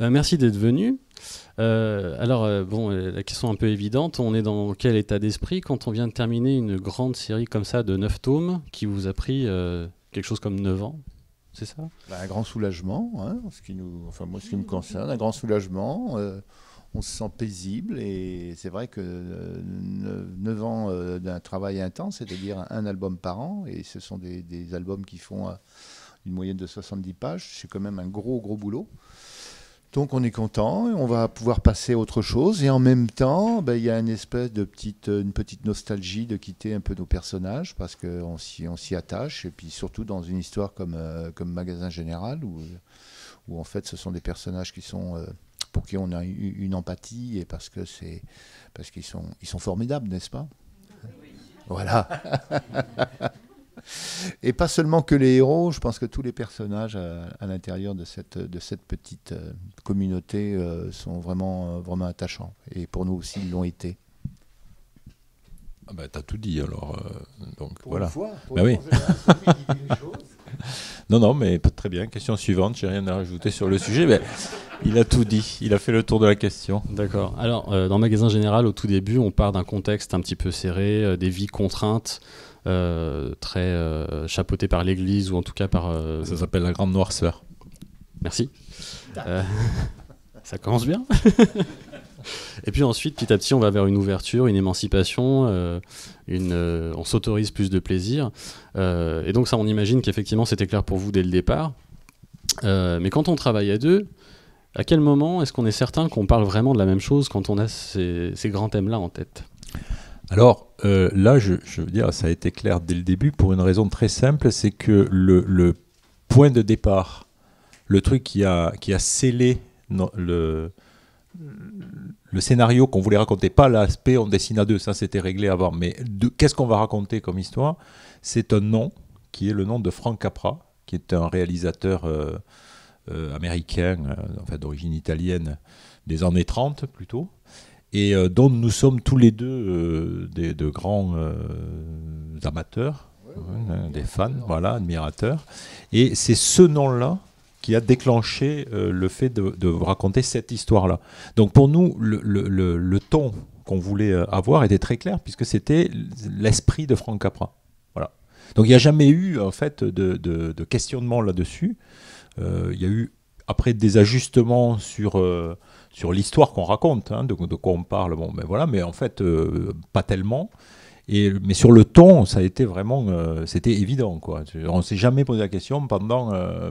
Euh, merci d'être venu. Euh, alors, euh, bon, la question un peu évidente, on est dans quel état d'esprit quand on vient de terminer une grande série comme ça de 9 tomes qui vous a pris quelque chose comme 9 ans C'est ça bah, Un grand soulagement, hein, ce qui nous, enfin, moi, ce qui me concerne, un grand soulagement. on se sent paisible et c'est vrai que 9 ans d'un travail intense, c'est-à-dire un album par an, et ce sont des, des albums qui font une moyenne de 70 pages, c'est quand même un gros, gros boulot. Donc on est content, on va pouvoir passer à autre chose. Et en même temps, ben, il y a une espèce de petite, euh, une petite nostalgie de quitter un peu nos personnages parce qu'on s'y, attache. Et puis surtout dans une histoire comme, euh, comme Magasin Général, où, en fait ce sont des personnages qui sont... Euh, pour qui on a une empathie et parce que c'est parce qu'ils sont ils sont formidables, n'est-ce pas oui. Voilà. Et pas seulement que les héros, je pense que tous les personnages à, l'intérieur de cette, de cette petite euh, communauté euh, sont vraiment, euh, vraiment attachants. Et pour nous aussi, ils l'ont été. Ah bah, t'as tout dit alors. donc voilà. bah oui. non non mais très bien. Question suivante. J'ai rien à rajouter sur le sujet. Mais il a tout dit. Il a fait le tour de la question. D'accord. Alors dans magasin général, au tout début, on part d'un contexte un petit peu serré, des vies contraintes. Euh, très euh, chapeauté par l'Église ou en tout cas par. Euh, ça s'appelle la grande noirceur. Merci. ça commence bien. Et puis ensuite, petit à petit, on va vers une ouverture, une émancipation, une, on s'autorise plus de plaisir. et donc ça, on imagine qu'effectivement, c'était clair pour vous dès le départ. mais quand on travaille à deux, à quel moment est-ce qu'on est certain qu'on parle vraiment de la même chose quand on a ces grands thèmes-là en tête alors euh, là, je, veux dire, ça a été clair dès le début pour une raison très simple, c'est que le, point de départ, le truc qui a, scellé le, scénario qu'on voulait raconter, pas l'aspect on dessine à deux, ça c'était réglé avant, mais qu'est-ce qu'on va raconter comme histoire C'est un nom qui est le nom de Frank Capra, qui est un réalisateur euh, euh, américain, d'origine italienne, des années 30 plutôt, et donc, euh, dont nous sommes tous les deux euh, des, de grands euh, amateurs, hein, hein, des fans, voilà, admirateurs. Et c'est ce nom-là qui a déclenché le fait de, raconter cette histoire-là. Donc pour nous, le, ton qu'on voulait avoir était très clair, puisque c'était l'esprit de Franck Capra. Voilà. Donc il n'y a jamais eu en fait de, questionnement là-dessus. il y a eu après des ajustements sur sur l'histoire qu'on raconte, hein, de, quoi on parle. Bon, mais ben voilà, mais en fait, euh, pas tellement. Et, mais sur le ton, ça a été vraiment, euh, c'était évident. Quoi. On s'est jamais posé la question pendant, euh,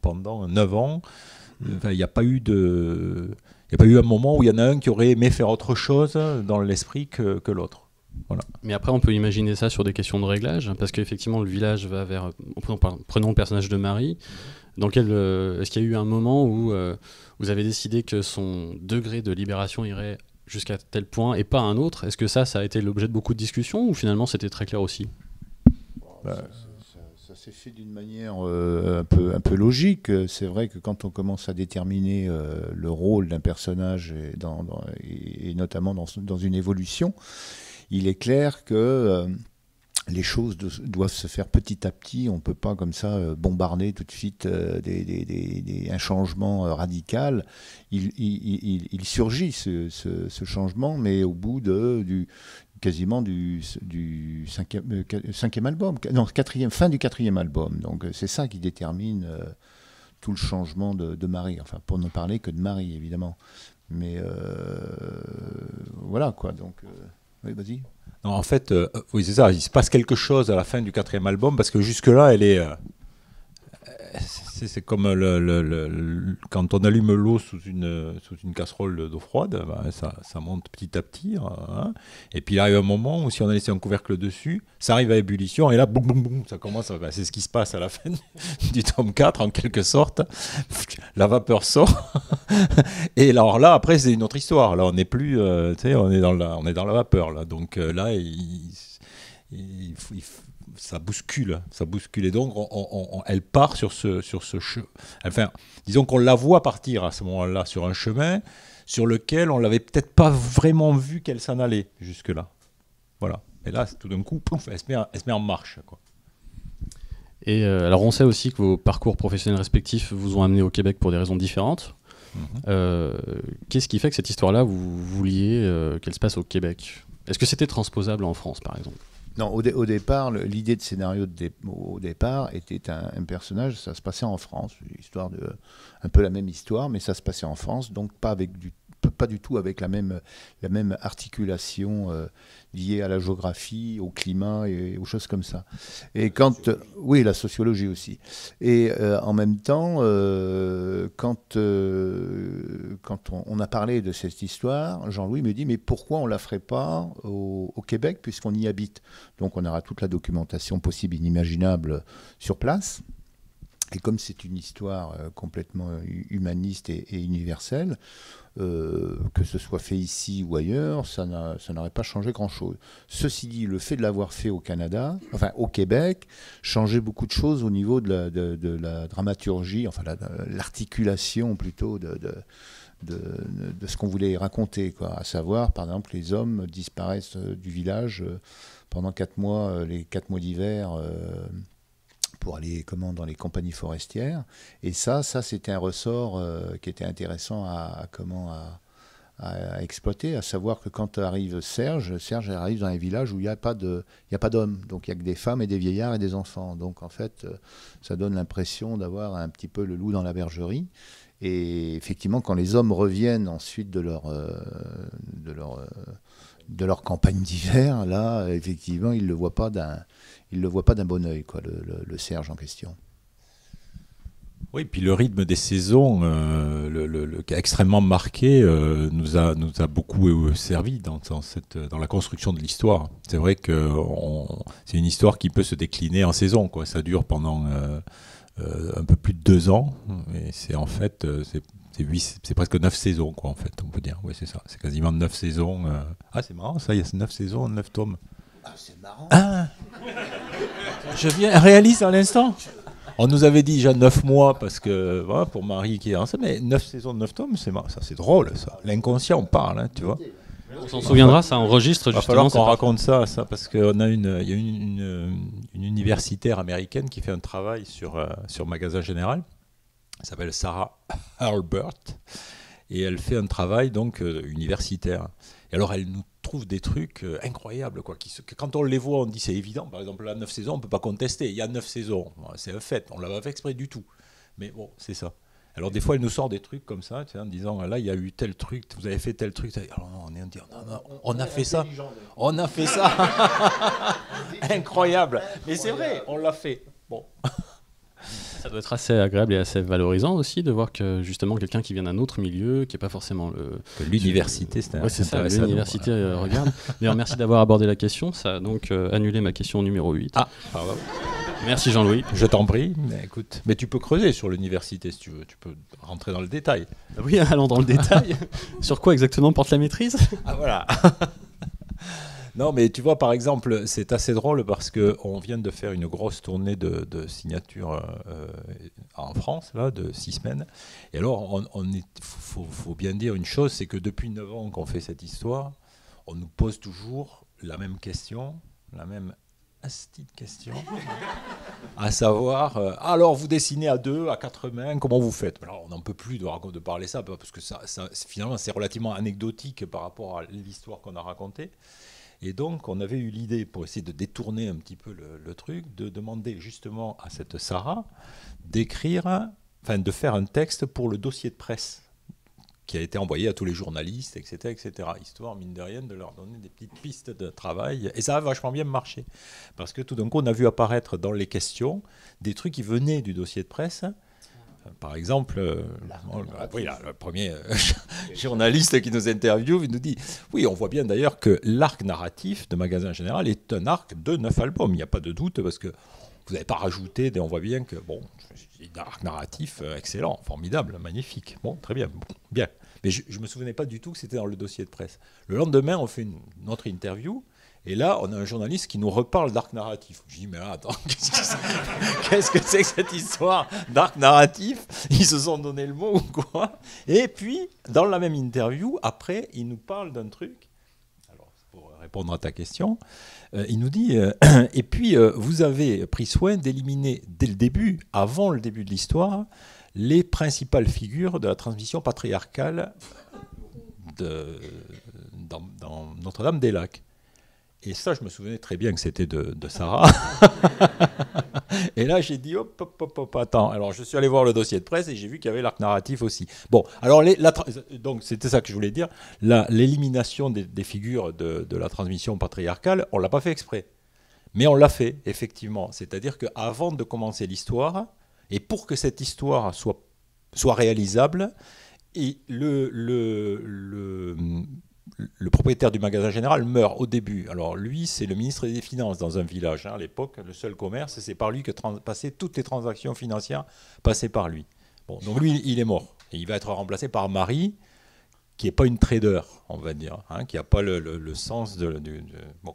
pendant 9 ans. Il n'y a pas eu de... pas eu un moment où il y en a un qui aurait aimé faire autre chose dans l'esprit que, l'autre. Voilà. Mais après, on peut imaginer ça sur des questions de réglage, hein, parce qu'effectivement, le village va vers. Prenons, le personnage de Marie, dans quel Est-ce qu'il y a eu un moment où vous avez décidé que son degré de libération irait jusqu'à tel point et pas un autre. Est-ce que ça, ça a été l'objet de beaucoup de discussions ou finalement c'était très clair aussi bah, ça, s'est fait d'une manière euh, un, peu, logique. C'est vrai que quand on commence à déterminer euh, le rôle d'un personnage et, dans, notamment dans, une évolution, il est clair que... Euh, les choses doivent se faire petit à petit. On ne peut pas comme ça euh, bombarder tout de suite euh, des, un changement euh, radical. Il, surgit ce, changement, mais au bout de, du, quasiment du, du cinquième, album, non, quatrième, fin du quatrième album. Donc c'est ça qui détermine tout le changement de, Marie, enfin pour ne parler que de Marie évidemment. Mais voilà quoi, donc... oui, vas-y en fait, euh, oui, c'est ça. Il se passe quelque chose à la fin du quatrième album parce que jusque-là, elle est, euh, c'est comme le, quand on allume l'eau sous une, sous une casserole d'eau froide, ben, ça, monte petit à petit. Hein, hein. Et puis il arrive un moment où si on a laissé un couvercle dessus, ça arrive à ébullition et là, boum, boum, boum, ça commence. Ben, c'est ce qui se passe à la fin du tome 4, en quelque sorte. La vapeur sort. et alors là, après, c'est une autre histoire. Là, on n'est plus, euh, on est, dans la, on est dans la vapeur. Là. Donc euh, là, il, il, il ça bouscule, ça bouscule. Et donc, elle part sur ce, sur ce chemin. Enfin, disons qu'on la voit partir à ce moment-là sur un chemin sur lequel on l'avait peut-être pas vraiment vu qu'elle s'en allait jusque-là. Voilà. Et là, tout d'un coup, elle se met, en, marche. Quoi. Et euh, alors, on sait aussi que vos parcours professionnels respectifs vous ont amené au Québec pour des raisons différentes. Mm-hmm. Euh, qu'est-ce qui fait que cette histoire-là, vous vouliez euh, qu'elle se passe au Québec Est-ce que c'était transposable en France, par exemple non, au, départ, l'idée de scénario au départ était un, personnage, ça se passait en France, histoire de, un peu la même histoire, mais ça se passait en France, donc pas avec du pas du tout avec la même, la même articulation euh, liée à la géographie, au climat et, aux choses comme ça. Et quand, oui, la sociologie aussi. Et euh, en même temps, euh, quand quand on, a parlé de cette histoire, Jean-Louis me dit mais pourquoi on la ferait pas au, Québec puisqu'on y habite Donc on aura toute la documentation possible, inimaginable sur place. Et comme c'est une histoire euh, complètement humaniste et, universelle, euh, que ce soit fait ici ou ailleurs, ça n'aurait pas changé grand-chose. Ceci dit, le fait de l'avoir fait au Canada, enfin au Québec, changeait beaucoup de choses au niveau de la, dramaturgie, enfin l'articulation plutôt de de, ce qu'on voulait raconter, à savoir, par exemple, les hommes disparaissent euh, du village euh, pendant quatre mois, euh, les quatre mois d'hiver. pour aller comment dans les compagnies forestières et ça ça c'était un ressort qui était intéressant à, comment à, exploiter, à savoir que quand arrive Serge, Serge arrive dans un village où il n'y a pas y a pas d'hommes, donc il y a que des femmes et des vieillards et des enfants. Donc en fait, ça donne l'impression d'avoir un petit peu le loup dans la bergerie. Et effectivement, quand les hommes reviennent ensuite de leur, euh, de leur, euh, de leur campagne d'hiver, là, effectivement, ils ne le voient pas d'un, le voient pas d'un bon oeil, quoi, le, Serge en question. Oui, puis le rythme des saisons, euh, le, le, extrêmement marqué, euh, nous, a, nous a beaucoup servi dans, dans, cette, dans la construction de l'histoire. C'est vrai que c'est une histoire qui peut se décliner en saison. Quoi. Ça dure pendant, euh, un peu plus de deux ans. Et c'est en fait, euh, c'est c'est presque neuf saisons, quoi, en fait, on peut dire. Oui, c'est ça. C'est quasiment neuf saisons. Euh. Ah, c'est marrant, ça, il y a neuf saisons, neuf tomes. Ah, c'est marrant. Ah Je viens, réalise à l'instant. On nous avait dit déjà neuf mois, parce que, voilà, pour Marie qui est enceinte, mais neuf saisons, neuf tomes, c'est marrant. Ça, c'est drôle, ça. L'inconscient, on parle, hein, tu vois. On s'en souviendra, ça enregistre justement. Il va qu'on raconte ça, ça parce qu'il y a une, universitaire américaine qui fait un travail sur, euh, sur Magasin Général. Elle s'appelle Sarah Albert. Et elle fait un travail donc euh, universitaire. Et alors elle nous trouve des trucs euh, incroyables. Quoi, quand on les voit, on dit c'est évident. Par exemple, la 9 saisons, on ne peut pas contester. Il y a 9 saisons. C'est un fait. On ne l'a pas fait exprès du tout. Mais bon, c'est ça. Alors des fois, elle nous sort des trucs comme ça, en disant là, il y a eu tel truc, vous avez fait tel truc. Alors on est dire, non, non, on, a fait ça, on a fait ça, incroyable. Mais c'est vrai, on l'a fait. Bon. Ça doit être assez agréable et assez valorisant aussi de voir que justement quelqu'un qui vient d'un autre milieu, qui n'est pas forcément le. L'université, c'est ouais, c'est ça. L'université euh, regarde. merci d'avoir abordé la question. Ça a donc euh, annulé ma question numéro 8. Ah, Merci Jean-Louis. Je t'en prie. Mais écoute, mais tu peux creuser sur l'université si tu veux. Tu peux rentrer dans le détail. Ah oui, allons dans le détail. sur quoi exactement porte la maîtrise Ah voilà. Non, mais tu vois, par exemple, c'est assez drôle parce qu'on vient de faire une grosse tournée de, signatures euh, en France, là, de six semaines. Et alors, on, est, faut, bien dire une chose, c'est que depuis neuf ans qu'on fait cette histoire, on nous pose toujours la même question, la même astide question. à savoir, euh, alors vous dessinez à deux, à quatre mains, comment vous faites On n'en peut plus de, de parler ça, parce que ça, finalement c'est relativement anecdotique par rapport à l'histoire qu'on a racontée. Et donc on avait eu l'idée, pour essayer de détourner un petit peu le, le truc, de demander justement à cette Sarah d'écrire, enfin de faire un texte pour le dossier de presse qui a été envoyé à tous les journalistes, etc., etc., histoire, mine de rien, de leur donner des petites pistes de travail. Et ça a vachement bien marché, parce que tout d'un coup, on a vu apparaître dans les questions des trucs qui venaient du dossier de presse, par exemple, euh, bah, le premier euh, journaliste qui nous interviewe nous dit Oui, on voit bien d'ailleurs que l'arc narratif de Magasin Général est un arc de neuf albums. Il n'y a pas de doute parce que vous n'avez pas rajouté, on voit bien que, bon, arc narratif, euh, excellent, formidable, magnifique. Bon, très bien, bien. Mais je ne me souvenais pas du tout que c'était dans le dossier de presse. Le lendemain, on fait une, autre interview. Et là, on a un journaliste qui nous reparle d'arc narratif. Je dis, mais attends, qu'est-ce que c'est que, cette histoire d'arc narratif Ils se sont donné le mot ou quoi Et puis, dans la même interview, après, il nous parle d'un truc. Alors, pour répondre à ta question, euh, il nous dit, euh, et puis, euh, vous avez pris soin d'éliminer dès le début, avant le début de l'histoire, les principales figures de la transmission patriarcale dans, Notre-Dame-des-Lacs. Et ça, je me souvenais très bien que c'était de, Sarah. et là, j'ai dit, hop, hop, hop, hop, attends. Alors, je suis allé voir le dossier de presse et j'ai vu qu'il y avait l'arc narratif aussi. Bon, alors, donc, c'était ça que je voulais dire. L'élimination des, figures de, de, la transmission patriarcale, on ne l'a pas fait exprès. Mais on l'a fait, effectivement. C'est-à-dire qu'avant de commencer l'histoire, et pour que cette histoire soit, soit réalisable, et le, le, le, propriétaire du magasin général meurt au début. Alors lui, c'est le ministre des Finances dans un village. Hein, à l'époque, le seul commerce, c'est par lui que passaient toutes les transactions financières passées par lui. Bon, donc lui, il est mort. Et il va être remplacé par Marie, qui n'est pas une trader, on va dire, hein, qui n'a pas le, sens de... bon.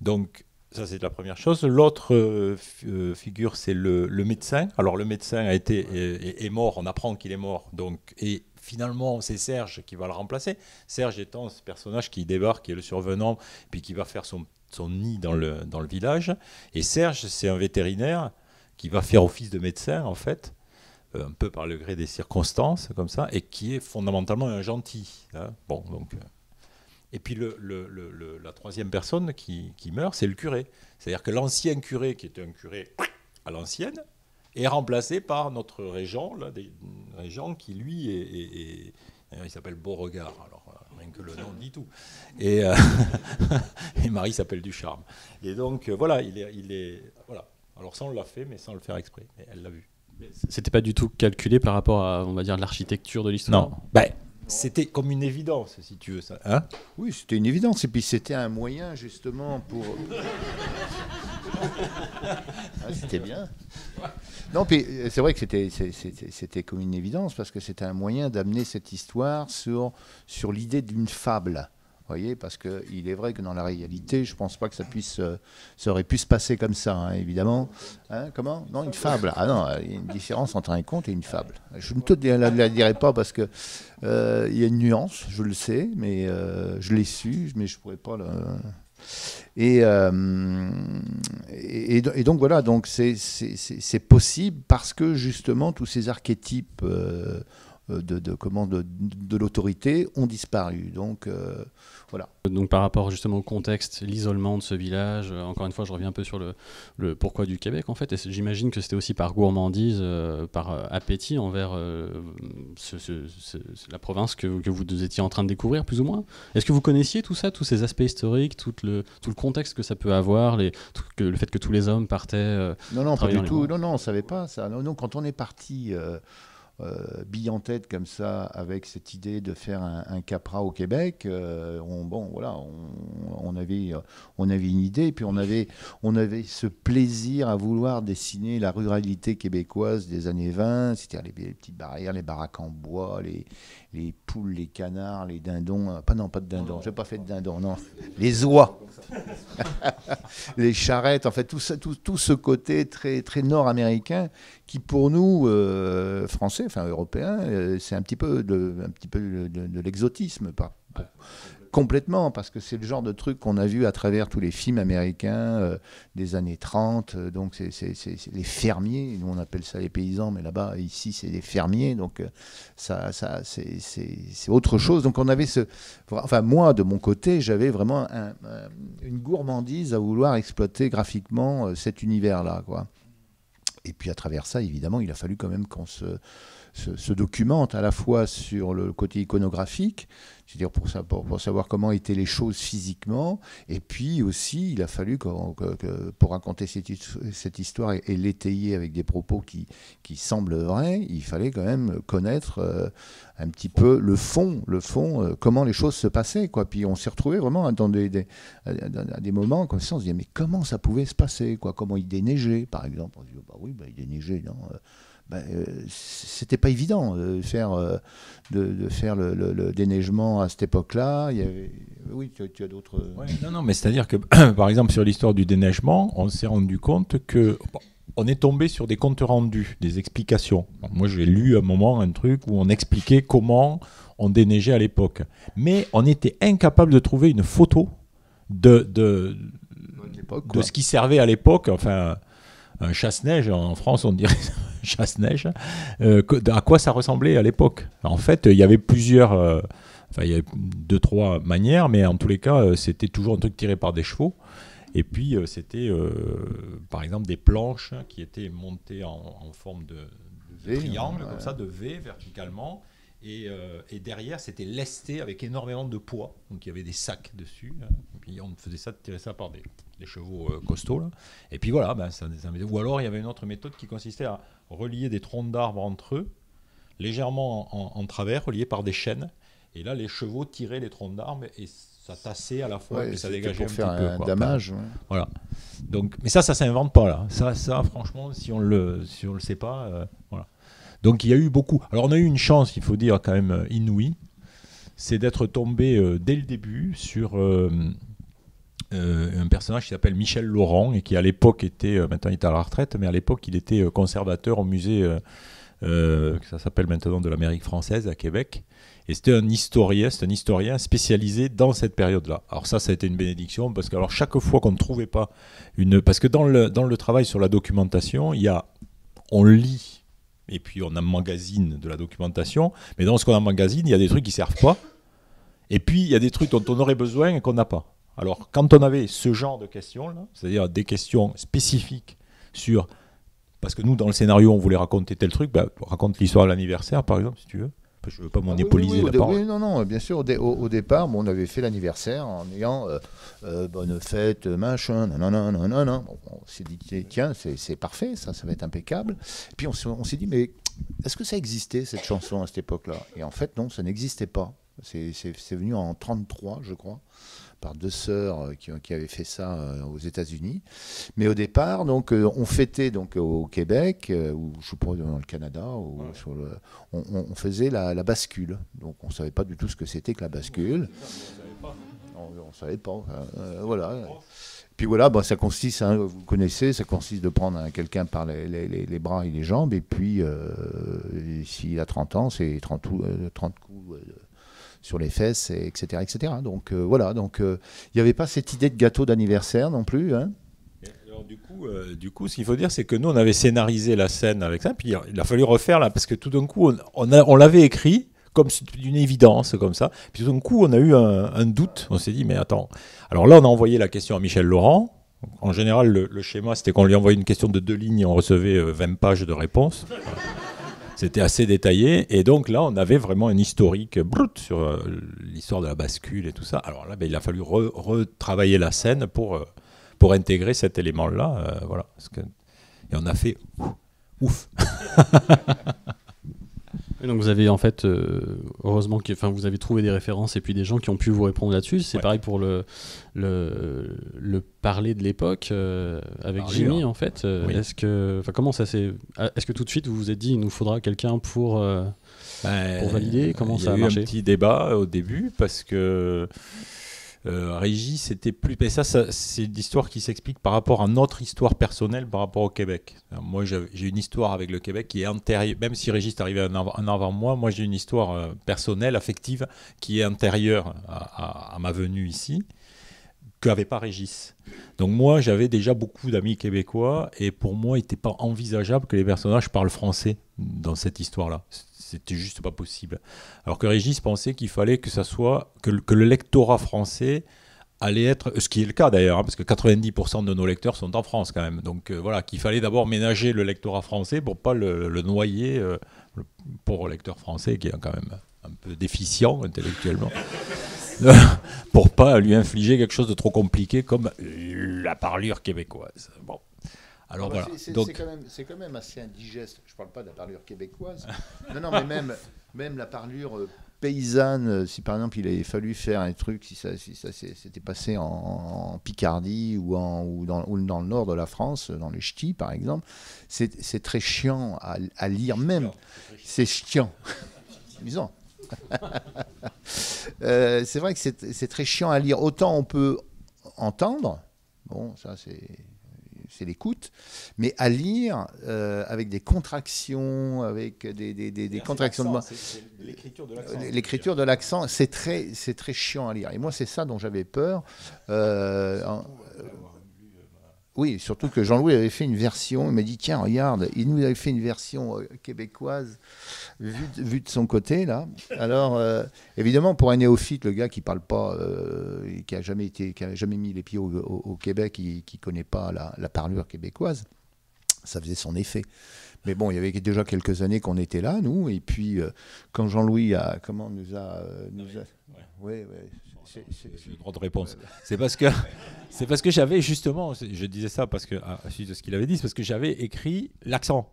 Donc ça, c'est la première chose. L'autre euh, euh, figure, c'est le, médecin. Alors, le médecin a été, euh, est, mort, on apprend qu'il est mort. Donc, et finalement, c'est Serge qui va le remplacer. Serge étant ce personnage qui débarque, qui est le survenant, puis qui va faire son, son nid dans le, dans le village. Et Serge, c'est un vétérinaire qui va faire office de médecin, en fait un peu par le gré des circonstances, comme ça, et qui est fondamentalement un gentil. Hein. Bon, donc. Et puis le, la troisième personne qui, meurt, c'est le curé. C'est-à-dire que l'ancien curé, qui était un curé à l'ancienne, est remplacé par notre régent, là, des, régent qui lui est, euh, il s'appelle Beauregard, alors euh, rien que le nom dit tout. Et, euh, et Marie s'appelle Ducharme. Et donc voilà, il est, il est voilà. Alors ça on l'a fait, mais sans le faire exprès. Mais elle l'a vu. C'était pas du tout calculé par rapport à, on va dire, l'architecture de l'histoire. Non. Ben, c'était comme une évidence, si tu veux ça. Hein oui, c'était une évidence. Et puis c'était un moyen justement pour. Ah, c'était bien. Non, puis euh, c'est vrai que c'était comme une évidence parce que c'était un moyen d'amener cette histoire sur, sur l'idée d'une fable voyez, parce qu'il est vrai que dans la réalité, je ne pense pas que ça puisse, euh, ça aurait pu se passer comme ça, hein, évidemment. Hein, comment Non, une fable. Ah non, il y a une différence entre un conte et une fable. Je ne te la, dirai pas parce qu'il euh, y a une nuance, je le sais, mais euh, je l'ai su, mais je ne pourrais pas le. Et, et, donc voilà, donc c'est possible parce que justement tous ces archétypes euh, de, de, de, l'autorité ont disparu. Donc euh, voilà. Donc par rapport justement au contexte, l'isolement de ce village, euh, encore une fois, je reviens un peu sur le, le pourquoi du Québec en fait. Et j'imagine que c'était aussi par gourmandise, par appétit envers la province que, vous étiez en train de découvrir plus ou moins. Est-ce que vous connaissiez tout ça, tous ces aspects historiques, tout le, tout le contexte que ça peut avoir, les, le fait que tous les hommes partaient Non, non, pas du tout. Non, non, on savait pas ça. non quand on est parti euh, bille en tête comme ça avec cette idée de faire un, Capra au Québec, euh, bon voilà, on, avait, euh, on avait une idée, puis on avait, on avait ce plaisir à vouloir dessiner la ruralité québécoise des années 20, cest les, petites barrières, les baraques en bois, les, poules, les canards, les dindons. Euh, pas non, pas de dindons, je pas fait de dindons, non. Les oies, les charrettes, en fait, tout, ça, tout, tout ce côté très, très nord-américain qui, pour nous, euh, français, enfin européens, c'est un petit peu de, un petit peu de l'exotisme. Pas, complètement, parce que c'est le genre de truc qu'on a vu à travers tous les films américains euh, des années 30. Euh, donc, c'est les fermiers. Nous, on appelle ça les paysans, mais là-bas, ici, c'est les fermiers. Donc, euh, ça, ça c'est autre chose. Donc, on avait ce. Enfin, moi, de mon côté, j'avais vraiment une gourmandise à vouloir exploiter graphiquement cet univers-là. Et puis, à travers ça, évidemment, il a fallu quand même qu'on se se, documente à la fois sur le côté iconographique, c'est-à-dire pour, savoir comment étaient les choses physiquement, et puis aussi il a fallu pour raconter cette, cette histoire et, l'étayer avec des propos qui, qui semblent vrais, il fallait quand même connaître euh, un petit peu le fond, le fond, euh, comment les choses se passaient, quoi. Puis on s'est retrouvé vraiment dans des, à des moments comme ça, on se disait mais comment ça pouvait se passer, quoi Comment il déneigeait, par exemple On se dit oh, bah oui, bah, il déneigeait, non euh, bah, euh, c'était pas évident euh, euh, de faire, de, faire le, déneigement à cette époque-là. Oui, tu, as d'autres. non, non, mais c'est-à-dire que, par exemple, sur l'histoire du déneigement, on s'est rendu compte que. on est tombé sur des comptes rendus, des explications. moi, j'ai lu un moment un truc où on expliquait comment on déneigeait à l'époque. Mais on était incapable de trouver une photo de, de ce qui servait à l'époque. Enfin, un chasse-neige, en France, on dirait chasse-neige, euh, à quoi ça ressemblait à l'époque. En fait, il y avait plusieurs, euh, enfin, il y avait deux, trois manières, mais en tous les cas, euh, c'était toujours un truc tiré par des chevaux. Et puis, c'était, par exemple, des planches qui étaient montées en, forme de, hein, triangle, comme ça, de V verticalement. Et, derrière, c'était lesté avec énormément de poids. Donc il y avait des sacs dessus. Hein. Et puis on faisait ça, tirer ça par des, des chevaux euh, costauds. Et puis voilà, ben, ou alors il y avait une autre méthode qui consistait à relier des troncs d'arbres entre eux, légèrement en, travers, reliés par des chaînes. Et là, les chevaux tiraient les troncs d'arbres et ça tassait à la fois et ça dégageait un peu, Voilà. Donc, mais ça, ça s'invente pas là. Ça, ça, franchement, si on le, le sait pas, euh, voilà. Donc il y a eu beaucoup. Alors on a eu une chance, il faut dire quand même euh, inouïe, c'est d'être tombé dès le début sur euh, un personnage qui s'appelle Michel Laurent et qui à l'époque était, euh, maintenant il est à la retraite, mais à l'époque il était euh, conservateur au musée, ça s'appelle maintenant de l'Amérique française à Québec. Et c'était un historien, un historien spécialisé dans cette période-là. Alors ça, ça a été une bénédiction parce que alors chaque fois qu'on ne trouvait pas une, parce que dans le dans le travail sur la documentation, il y a, on lit et puis on emmagasine de la documentation, mais dans ce qu'on emmagasine, il y a des trucs qui servent pas. Et puis, il y a des trucs dont on aurait besoin et qu'on n'a pas. Alors, quand on avait ce genre de questions, c'est-à-dire des questions spécifiques sur. Parce que nous, dans le scénario, on voulait raconter tel truc, bah, raconte l'histoire de l'anniversaire, par exemple, si tu veux. Je ne veux pas ah m'en oui, non, non, bien sûr. Au, départ, on avait fait l'anniversaire en ayant euh, euh, bonne fête, machin, non, non, on s'est dit, tiens, c'est parfait, ça, ça va être impeccable. puis on, s'est dit, mais est-ce que ça existait, cette chanson, à cette époque-là Et en fait, non, ça n'existait pas. C'est venu en 1933, je crois par deux sœurs euh, qui, avaient fait ça euh, aux États-Unis. Mais au départ, donc, euh, on fêtait donc au Québec ou je pense dans le Canada, sur on, faisait la, bascule. Donc on savait pas du tout ce que c'était que la bascule. On, on savait pas. voilà. Puis voilà, bah, ça consiste, hein, vous connaissez, ça consiste de prendre quelqu'un par les, bras et les jambes, et puis euh, s'il a 30 ans, c'est 30, coups sur les fesses, etc., etc. Donc euh, voilà, donc euh, il n'y avait pas cette idée de gâteau d'anniversaire non plus. Hein. alors, du coup, euh, du ce qu'il faut dire, c'est que nous, on avait scénarisé la scène avec ça, puis il a fallu refaire là, parce que tout d'un coup, on, l'avait écrit comme une évidence, comme ça. Puis tout d'un coup, on a eu un, doute. On s'est dit, mais attends. Alors là, on a envoyé la question à Michel Laurent. En général, le, schéma, c'était qu'on lui envoyait une question de deux lignes et on recevait 20 pages de réponses. C'était assez détaillé. Et donc là, on avait vraiment un historique brute sur euh, l'histoire de la bascule et tout ça. Alors là, ben, il a fallu retravailler la scène pour, euh, pour intégrer cet élément-là. Euh, voilà. Et on a fait ouf. donc vous avez en fait, euh, heureusement, que, vous avez trouvé des références et puis des gens qui ont pu vous répondre là-dessus. C'est pareil pour le, le, parler de l'époque euh, avec Jimmy hein. en fait. Euh, est-ce que, comment ça s'est, ah, est-ce que tout de suite vous vous êtes dit il nous faudra quelqu'un pour ben, pour valider comment ça a, eu un petit débat au début parce que euh, Régis, c'était plus. Mais ça, c'est l'histoire qui s'explique par rapport à notre histoire personnelle par rapport au Québec. Moi, j'ai une histoire avec le Québec qui est antérieure. Même si Régis est arrivé un an, avant moi, moi, j'ai une histoire euh, personnelle, affective, qui est antérieure à, à ma venue ici qu'avait pas Régis. Donc moi, j'avais déjà beaucoup d'amis québécois et pour moi, il n'était pas envisageable que les personnages parlent français dans cette histoire-là c'était juste pas possible. Alors que Régis pensait qu'il fallait que ça soit que, le lectorat français allait être, ce qui est le cas d'ailleurs, hein, parce que 90% de nos lecteurs sont en France quand même. Donc euh, voilà, qu'il fallait d'abord ménager le lectorat français pour pas le, noyer, pour euh, le pauvre lecteur français qui est quand même un peu déficient intellectuellement. pour pas lui infliger quelque chose de trop compliqué comme la parlure québécoise. Bon. Alors ah bah voilà. C'est quand, même assez indigeste. Je ne parle pas de la parlure québécoise. non, non, mais même, même la parlure euh, paysanne, euh, si par exemple il avait fallu faire un truc, si ça, si ça s'était passé en, Picardie ou, en, ou dans, ou dans, le nord de la France, euh, dans les ch'tis par exemple, c'est très chiant à, lire même. C'est chiant. Amusant. c'est vrai que c'est très chiant à lire. Autant on peut entendre, bon, ça c'est c'est l'écoute, mais à lire euh, avec des contractions, avec des, des, contractions de L'écriture de l'accent. L'écriture de l'accent, c'est très, très chiant à lire. Et moi, c'est ça dont j'avais peur. Euh, oui, surtout que Jean-Louis avait fait une version, il m'a dit, tiens, regarde, il nous avait fait une version euh, québécoise vue de, son côté, là. Alors, euh, évidemment, pour un néophyte, le gars qui parle pas, euh, qui a jamais été, qui jamais mis les pieds au, Québec, qui qui connaît pas la, parlure québécoise, ça faisait son effet. Mais bon, il y avait déjà quelques années qu'on était là, nous. Et puis, quand Jean-Louis a, comment nous a, nous j'ai le réponse. C'est parce que c'est parce que j'avais justement, je disais ça parce que à suite de ce qu'il avait dit, c'est parce que j'avais écrit l'accent.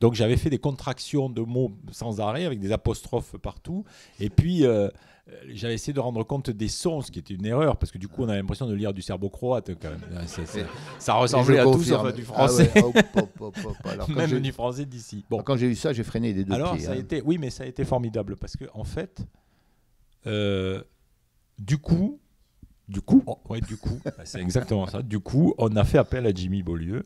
Donc j'avais fait des contractions de mots sans arrêt avec des apostrophes partout. Et puis euh, euh, j'avais essayé de rendre compte des sons, ce qui était une erreur, parce que du coup on a l'impression de lire du serbo-croate quand même. Ah, ça ressemblait à tout sauf du français. Ah même du français d'ici. Bon. quand j'ai eu ça, j'ai freiné des deux Alors, Ça a hein. été, oui, mais ça a été formidable, parce que en fait, euh, du coup, du coup, oh, ouais, du coup, bah, c'est exactement ça. Du coup, on a fait appel à Jimmy Beaulieu.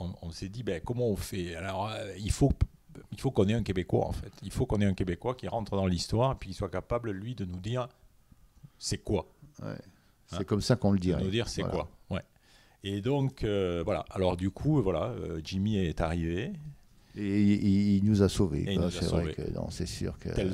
On, on s'est dit, ben, comment on fait Alors, euh, il faut, il faut qu'on ait un Québécois en fait. Il faut qu'on ait un Québécois qui rentre dans l'histoire et puis qui soit capable lui de nous dire, c'est quoi ouais. Hein c'est comme ça qu'on le dirait. Nous dire, c'est quoi Ouais. Et donc, euh, voilà. Alors, du coup, voilà, euh, Jimmy est arrivé. Et il, nous a sauvés. c'est vrai que, non, c'est sûr que. Tel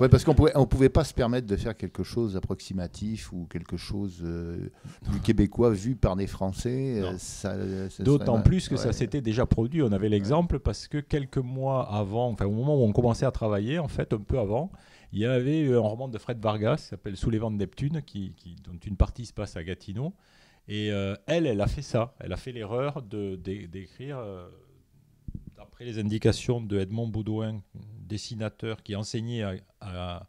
oui, parce qu'on pouvait, on pouvait pas se permettre de faire quelque chose d'approximatif ou quelque chose euh, du québécois vu par des Français. Euh, D'autant plus que ça s'était déjà produit. On avait l'exemple parce que quelques mois avant, enfin, au moment où on commençait à travailler, en fait, un peu avant, il y avait un euh, roman de Fred Vargas qui s'appelle Sous les vents de Neptune, qui, dont une partie se passe à Gatineau. Et elle, elle a fait ça. Elle a fait l'erreur d'écrire, de, d'après les indications de Edmond Boudouin, dessinateur qui enseignait à,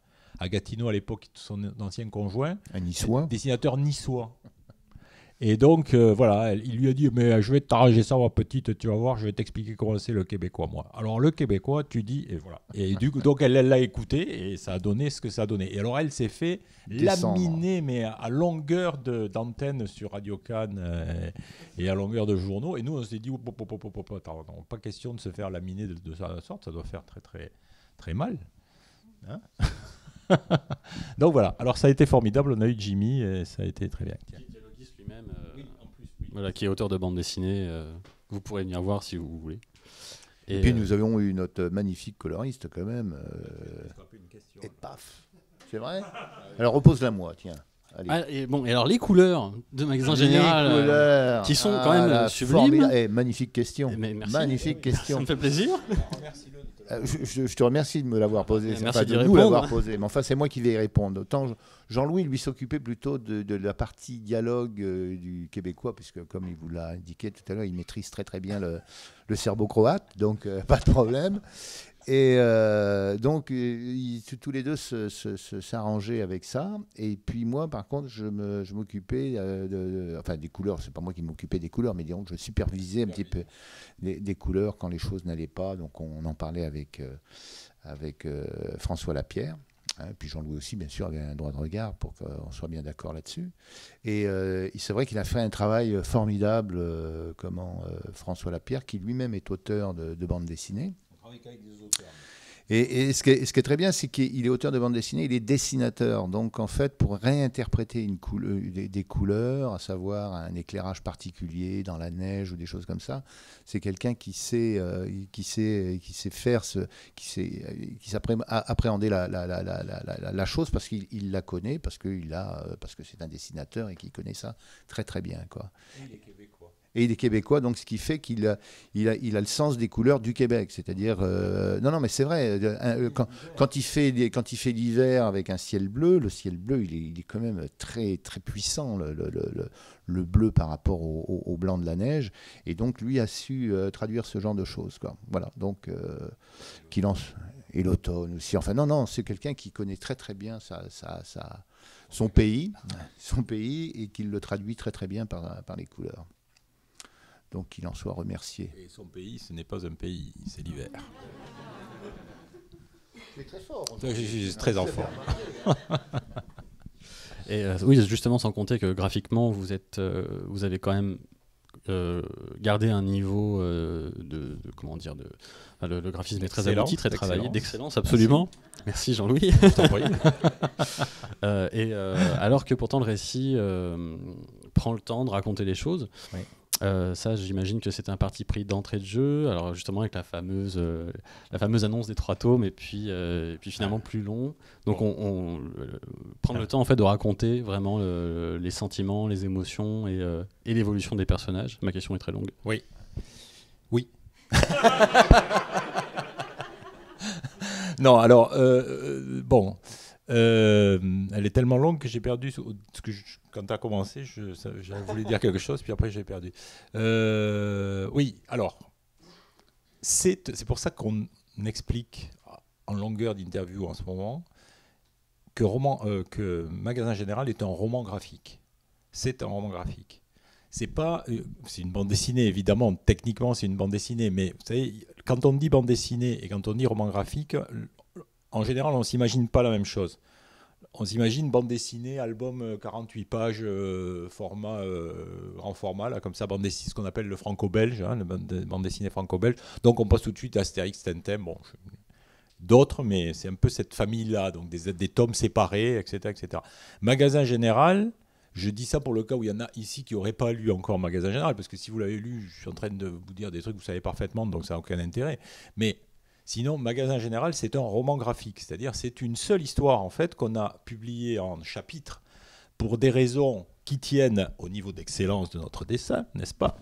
Gatineau à l'époque, son ancien conjoint. Un niçois. Dessinateur niçois. Et donc, euh, voilà, il lui a dit Mais euh, je vais t'arranger ça, ma petite, tu vas voir, je vais t'expliquer comment c'est le Québécois, moi. Alors, le Québécois, tu dis, et voilà. Et du coup, donc, elle l'a écouté, et ça a donné ce que ça a donné. Et alors, elle s'est fait laminer, mais à longueur d'antenne sur Radio Cannes euh, et à longueur de journaux. Et nous, on s'est dit oh, oh, oh, Pas question de se faire laminer de, de sorte, ça doit faire très, très très mal. Hein. Donc voilà, alors ça a été formidable, on a eu Jimmy et ça a été très bien. Qui est lui-même, euh, voilà, qui est auteur de bande dessinée, euh, vous pourrez venir voir si vous voulez. Et, puis euh, nous avions eu notre magnifique coloriste quand même. et paf, c'est vrai Alors repose-la moi, tiens. Ah, et bon, et alors les couleurs de magasin général, euh, qui sont quand ah, même sublimes. magnifique question. Eh, magnifique question. Ça me fait plaisir. Euh, je, je, te remercie de me l'avoir posé. Eh, c'est pas de nous l'avoir posé. Mais enfin, c'est moi qui vais y répondre. Autant Jean-Louis, lui, s'occupait plutôt de, la partie dialogue euh, du québécois, puisque, comme il vous l'a indiqué tout à l'heure, il maîtrise très très bien le, cerveau croate, donc pas de problème. Et euh, donc, euh, tous les deux s'arrangeaient avec ça. Et puis moi, par contre, je m'occupais euh, de, enfin des couleurs. C'est pas moi qui m'occupais des couleurs, mais disons que je supervisais un petit peu des couleurs quand les choses n'allaient pas. Donc, on en parlait avec, avec François Lapierre. Et hein. puis Jean-Louis aussi, bien sûr, avait un droit de regard pour qu'on soit bien d'accord là-dessus. Et c'est vrai qu'il a fait un travail formidable, comment François Lapierre, qui lui-même est auteur de, de bande dessinée. Et, ce, qui est, ce, qui est, très bien, c'est qu'il est auteur de bande dessinée, il est dessinateur. Donc, en fait, pour réinterpréter une couleur, des, couleurs, à savoir un éclairage particulier dans la neige ou des choses comme ça, c'est quelqu'un qui sait, euh, qui sait, qui sait faire, ce, qui sait, qui appréhender la, la, la, chose parce qu'il la connaît, parce qu'il a, parce que c'est un dessinateur et qu'il connaît ça très très bien, quoi. il est québécois et il est québécois, donc ce qui fait qu'il a, il a, il a le sens des couleurs du Québec. C'est-à-dire, euh, non, non, mais c'est vrai, euh, euh, quand, il fait quand il fait l'hiver avec un ciel bleu, le ciel bleu, il est, quand même très, très puissant, le, bleu par rapport au, blanc de la neige. Et donc, lui a su traduire ce genre de choses. Quoi. Voilà, donc, qu'il lance Et l'automne aussi. Enfin, non, non, c'est quelqu'un qui connaît très, très bien son pays, son pays, et qui le traduit très très bien par, par les couleurs. Donc qu'il en soit remercié. Et son pays, ce n'est pas un pays, c'est l'hiver. C'est très fort. C'est euh, très en forme. Et euh, oui, justement, sans compter que graphiquement, vous, êtes, euh, vous avez quand même gardé un niveau de, comment dire, de, le, graphisme est très abouti, très travaillé, d'excellence, absolument. Merci, Jean-Louis. et alors que pourtant le récit prend le temps de raconter les choses. Oui. Euh, ça, j'imagine que c'était un parti pris d'entrée de jeu. Alors justement avec la fameuse, euh, la fameuse annonce des trois tomes et puis, euh, puis finalement plus long. Donc on, prend le temps en fait de raconter vraiment les sentiments, les émotions et, l'évolution des personnages. Ma question est très longue. Oui. Oui. non, alors bon. elle est tellement longue que j'ai perdu ce que je, quand tu as commencé, je, voulais dire quelque chose, puis après j'ai perdu. Euh, oui, alors, c'est pour ça qu'on explique en longueur d'interview en ce moment que, roman, euh, que Magasin Général est un roman graphique. C'est un roman graphique. C'est pas, euh, c'est une bande dessinée évidemment. Techniquement, c'est une bande dessinée, mais vous savez, quand on dit bande dessinée et quand on dit roman graphique, en général, on s'imagine pas la même chose on s'imagine bande dessinée, album 48 euh, pages, euh, format en euh, grand format, là, comme ça, bande dessinée, ce qu'on appelle le franco-belge, hein, la bande, dessinée franco-belge. Donc on passe tout de suite à Astérix, Tintin, bon, d'autres, mais c'est un peu cette famille-là, donc des, des tomes séparés, etc., etc. Magasin général, je dis ça pour le cas où il y en a ici qui n'auraient pas lu encore Magasin Général, parce que si vous l'avez lu, je suis en train de vous dire des trucs que vous savez parfaitement, donc ça n'a aucun intérêt. Mais Sinon, Magasin Général, c'est un roman graphique, c'est-à-dire c'est une seule histoire en fait qu'on a publiée en chapitres pour des raisons qui tiennent au niveau d'excellence de notre dessin, n'est-ce pas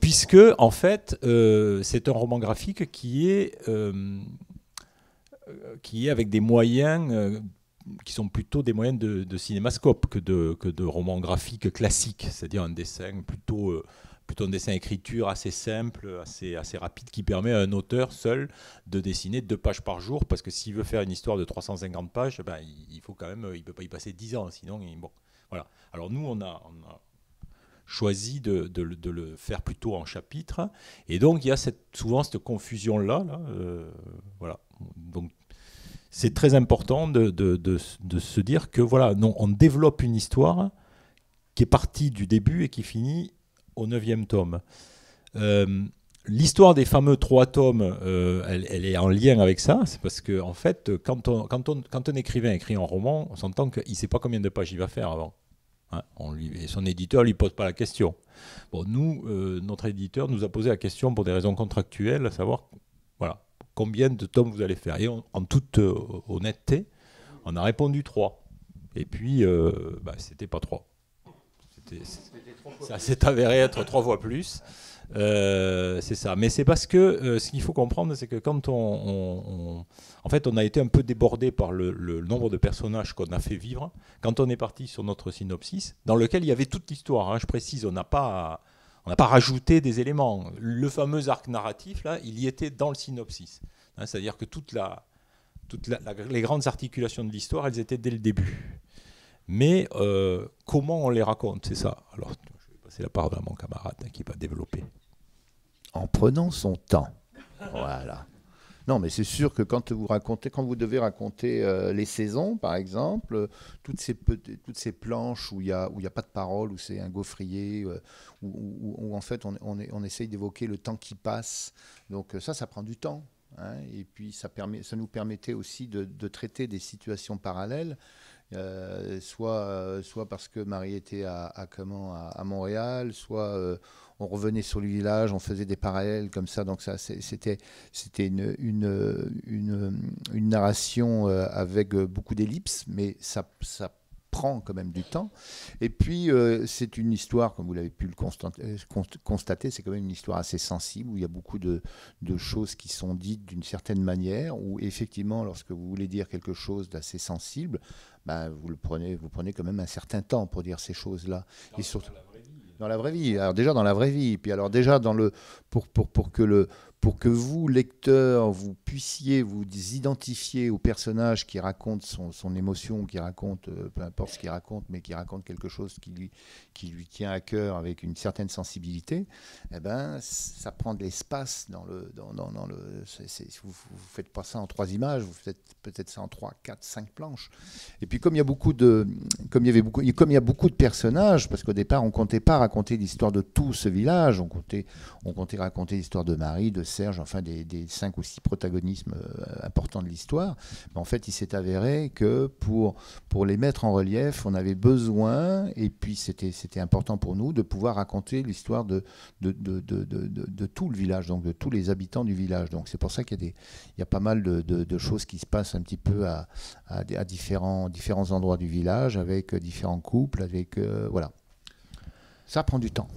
Puisque en fait, euh, c'est un roman graphique qui est euh, euh, qui est avec des moyens qui sont plutôt des moyens de, de cinémascope que de, que de roman graphique classique, c'est-à-dire un dessin plutôt plutôt un dessin-écriture assez simple, assez, assez rapide, qui permet à un auteur seul de dessiner deux pages par jour, parce que s'il veut faire une histoire de 350 pages, ben, il faut quand même, il peut pas y passer 10 ans, sinon, bon, voilà. Alors nous, on a, on a choisi de, de, le faire plutôt en chapitre, et donc il y a cette, souvent cette confusion-là, euh, voilà. Donc c'est très important de, de, de, de, se dire que voilà, non, on développe une histoire qui est partie du début et qui finit au neuvième tome. Euh, l'histoire des fameux trois tomes, euh, elle, est en lien avec ça. C'est parce que, en fait, quand, on, on, quand un écrivain écrit un roman, on s'entend qu'il ne sait pas combien de pages il va faire avant. Hein. on lui, et son éditeur ne lui pose pas la question. Bon, nous, euh, notre éditeur nous a posé la question pour des raisons contractuelles, à savoir voilà, combien de tomes vous allez faire. Et en toute honnêteté, on a répondu trois. Et puis, bah, c'était pas trois. C'était ça s'est avéré être trois fois plus. Euh, c'est ça. Mais c'est parce que euh, ce qu'il faut comprendre, c'est que quand on, En fait, on a été un peu débordé par le, nombre de personnages qu'on a fait vivre. Quand on est parti sur notre synopsis, dans lequel il y avait toute l'histoire, hein, je précise, on n'a pas. On n'a pas rajouté des éléments. Le fameux arc narratif, là, il y était dans le synopsis. Hein, c'est-à-dire que toute la, toutes les grandes articulations de l'histoire, elles étaient dès le début. Mais euh, comment on les raconte, c'est ça. Alors, je vais passer la parole à mon camarade hein, qui va développer. En prenant son temps. voilà. Non, mais c'est sûr que quand vous racontez, quand vous devez raconter euh, les saisons, par exemple, toutes ces, toutes ces planches où il n'y a, a pas de parole, où c'est un gaufrier, euh, où, en fait on, on, essaye d'évoquer le temps qui passe. Donc ça, ça prend du temps. Hein. et puis ça, permet, ça nous permettait aussi de traiter des situations parallèles euh, soit, euh, soit parce que Marie était à, comment, à, Montréal, soit euh, on revenait sur le village, on faisait des parallèles comme ça. Donc ça, c'était, c'était une, une, une, narration avec beaucoup d'ellipses, mais ça, ça prend quand même du temps. Et puis, c'est une histoire, comme vous l'avez pu le constater, c'est quand même une histoire assez sensible, où il y a beaucoup de, de choses qui sont dites d'une certaine manière, où effectivement, lorsque vous voulez dire quelque chose d'assez sensible, bah, vous, le prenez, vous prenez quand même un certain temps pour dire ces choses-là. surtout hein. dans la vraie vie. Alors déjà dans la vraie vie, puis alors déjà dans le pour pour pour que le pour que vous, lecteurs, vous puissiez vous identifier au personnage qui raconte son, son émotion, qui raconte, euh, peu importe ce qu'il raconte, mais qui raconte quelque chose qui lui, qui lui tient à cœur avec une certaine sensibilité, eh ben, ça prend de l'espace dans le... Dans, dans, le vous ne faites pas ça en trois images, vous faites peut-être ça en trois, quatre, cinq planches. Et puis comme il y a beaucoup de, comme il y avait beaucoup, comme il y a beaucoup de personnages, parce qu'au départ, on comptait pas raconter l'histoire de tout ce village, on comptait, on comptait raconter l'histoire de Marie, de Serge, enfin des, cinq ou six protagonismes euh, importants de l'histoire. en fait, il s'est avéré que pour, les mettre en relief, on avait besoin, et puis c'était, important pour nous, de pouvoir raconter l'histoire de, tout le village, donc de tous les habitants du village. Donc c'est pour ça qu'il y a, pas mal de, choses qui se passent un petit peu à, différents, différents endroits du village, avec différents couples, avec... Euh, voilà. Ça prend du temps.